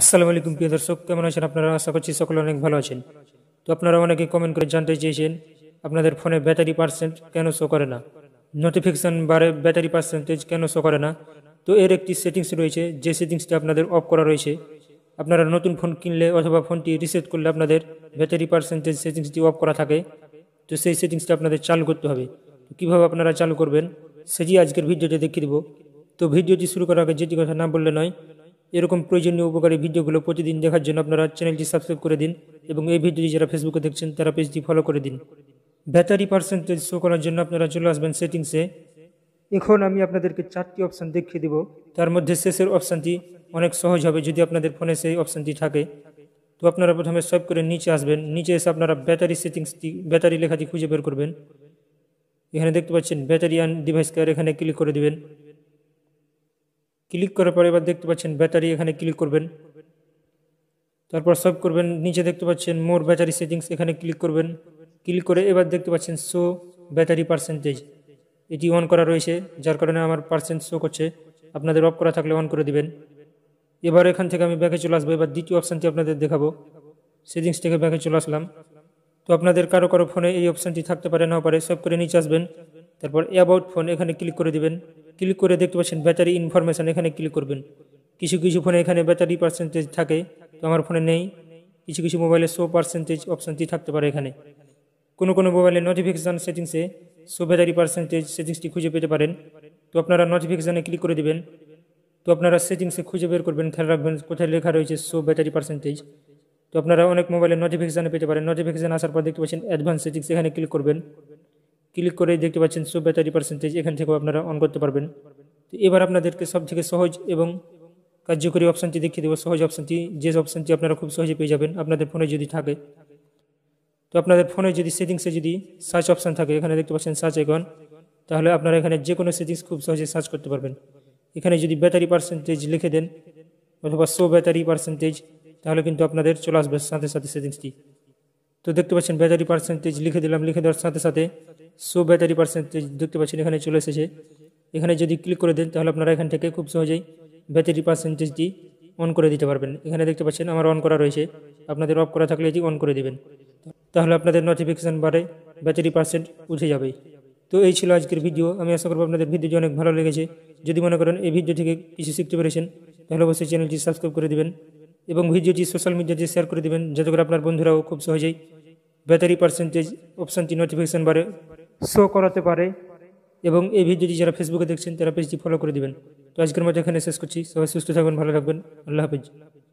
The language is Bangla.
আসসালামু আলাইকুম প্রিয় দর্শক কেমন আছেন আপনারা আশা করছি সকলে অনেক ভালো আছেন তো আপনারা অনেকে কমেন্ট করে জানতে চেয়েছেন আপনাদের ফোনে ব্যাটারি পার্সেন্ট কেন শো করে না নোটিফিকেশান বারে ব্যাটারি পার্সেন্টেজ কেন শো করে না তো এর একটি সেটিংস রয়েছে যে সেটিংসটি আপনাদের অফ করা রয়েছে আপনারা নতুন ফোন কিনলে অথবা ফোনটি রিসেট করলে আপনাদের ব্যাটারি পার্সেন্টেজ সেটিংসটি অফ করা থাকে তো সেই সেটিংসটি আপনাদের চালু করতে হবে তো কীভাবে আপনারা চালু করবেন সেটি আজকের ভিডিওটি দেখিয়ে দেব তো ভিডিওটি শুরু করার আগে যেটি কথা না বললে নয় এরকম প্রয়োজনীয় উপকারী ভিডিওগুলো প্রতিদিন দেখার জন্য আপনারা চ্যানেলটি সাবস্ক্রাইব করে দিন এবং এই ভিডিওটি যারা ফেসবুকে দেখছেন তারা পেজটি ফলো করে দিন ব্যাটারি পার্সেন্টেজ শো করার জন্য আপনারা চলে আসবেন সেটিংসে এখন আমি আপনাদেরকে চারটি অপশান দেখিয়ে দেব তার মধ্যে শেষের অপশানটি অনেক সহজ হবে যদি আপনাদের ফোনে সেই অপশানটি থাকে তো আপনারা প্রথমে সোয়াইপ করে নিচে আসবেন নিচে এসে আপনারা ব্যাটারি সেটিংসটি ব্যাটারি লেখাটি খুঁজে বের করবেন এখানে দেখতে পাচ্ছেন ব্যাটারি অ্যান্ড ডিভাইস কেয়ার এখানে ক্লিক করে দেবেন ক্লিক করার পরে এবার দেখতে পাচ্ছেন ব্যাটারি এখানে ক্লিক করবেন তারপর সব করবেন নিচে দেখতে পাচ্ছেন মোর ব্যাটারি সেটিংস এখানে ক্লিক করবেন ক্লিক করে এবার দেখতে পাচ্ছেন শো ব্যাটারি পার্সেন্টেজ এটি অন করা রয়েছে যার কারণে আমার পার্সেন্ট শো করছে আপনাদের অফ করা থাকলে অন করে দিবেন এবার এখান থেকে আমি ব্যাকে চলে আসবো এবার দ্বিতীয় অপশানটি আপনাদের দেখাবো সেটিংস থেকে ব্যাকে চলে আসলাম তো আপনাদের কারো কারো ফোনে এই অপশানটি থাকতে পারে নাও পারে সব করে নিচে আসবেন তারপর অ্যাবাউট ফোন এখানে ক্লিক করে দিবেন ক্লিক করে দেখতে পাচ্ছেন ব্যাটারি ইনফরমেশান এখানে ক্লিক করবেন কিছু কিছু ফোনে এখানে ব্যাটারি পার্সেন্টেজ থাকে তো আমার ফোনে নেই কিছু কিছু মোবাইলে শো পার্সেন্টেজ অপশানটি থাকতে পারে এখানে কোনো কোনো মোবাইলে নোটিফিকেশান সেটিংসে শো ব্যাটারি পার্সেন্টেজ সেটিংসটি খুঁজে পেতে পারেন তো আপনারা নোটিফিকেশানে ক্লিক করে দেবেন তো আপনারা সেটিংসে খুঁজে বের করবেন খেয়াল রাখবেন কোথায় লেখা রয়েছে শো ব্যাটারি পার্সেন্টেজ তো আপনারা অনেক মোবাইলে নোটিফিকেশানে পেতে পারেন নোটিফিকেশান আসার পর দেখতে পাচ্ছেন অ্যাডভান্স সেটিংস এখানে ক্লিক করবেন ক্লিক করে দেখতে পাচ্ছেন সো ব্যাটারি পার্সেন্টেজ এখান থেকেও আপনারা অন করতে পারবেন তো এবার আপনাদেরকে সব থেকে সহজ এবং কার্যকরী অপশানটি দেখিয়ে দেবো সহজ অপশানটি যে অপশানটি আপনারা খুব সহজে পেয়ে যাবেন আপনাদের ফোনে যদি থাকে তো আপনাদের ফোনে যদি সেটিংসে যদি সার্চ অপশান থাকে এখানে দেখতে পাচ্ছেন সার্চ এখন তাহলে আপনারা এখানে যে কোনো সেটিংস খুব সহজে সার্চ করতে পারবেন এখানে যদি ব্যাটারি পার্সেন্টেজ লিখে দেন অথবা শো ব্যাটারি পার্সেন্টেজ তাহলে কিন্তু আপনাদের চলে আসবে সাথে সাথে সেটিংসটি তো দেখতে পাচ্ছেন ব্যাটারি পার্সেন্টেজ লিখে দিলাম লিখে দেওয়ার সাথে সাথে সো ব্যাটারি পার্সেন্টেজ দেখতে পাচ্ছেন এখানে চলে এসেছে এখানে যদি ক্লিক করে দেন তাহলে আপনারা এখান থেকে খুব সহজেই ব্যাটারি পার্সেন্টেজটি অন করে দিতে পারবেন এখানে দেখতে পাচ্ছেন আমার অন করা রয়েছে আপনাদের অফ করা থাকলে এটি অন করে দেবেন তাহলে আপনাদের নোটিফিকেশান বাড়ে ব্যাটারি পার্সেন্ট উঠে যাবে তো এই ছিল আজকের ভিডিও আমি আশা করবো আপনাদের ভিডিওটি অনেক ভালো লেগেছে যদি মনে করেন এই ভিডিও থেকে কিছু শিখতে পেরেছেন তাহলে অবশ্যই চ্যানেলটি সাবস্ক্রাইব করে দেবেন এবং ভিডিওটি সোশ্যাল মিডিয়াতে শেয়ার করে দেবেন যাতে করে আপনার বন্ধুরাও খুব সহজেই ব্যাটারি পার্সেন্টেজ অপশানটি নোটিফিকেশান বারে শো করাতে পারে এবং এই ভিডিওটি যারা ফেসবুকে দেখছেন তারা পেজটি ফলো করে দিবেন তো আজকের মতো এখানে শেষ করছি সবাই সুস্থ থাকবেন ভালো থাকবেন আল্লাহ হাফিজ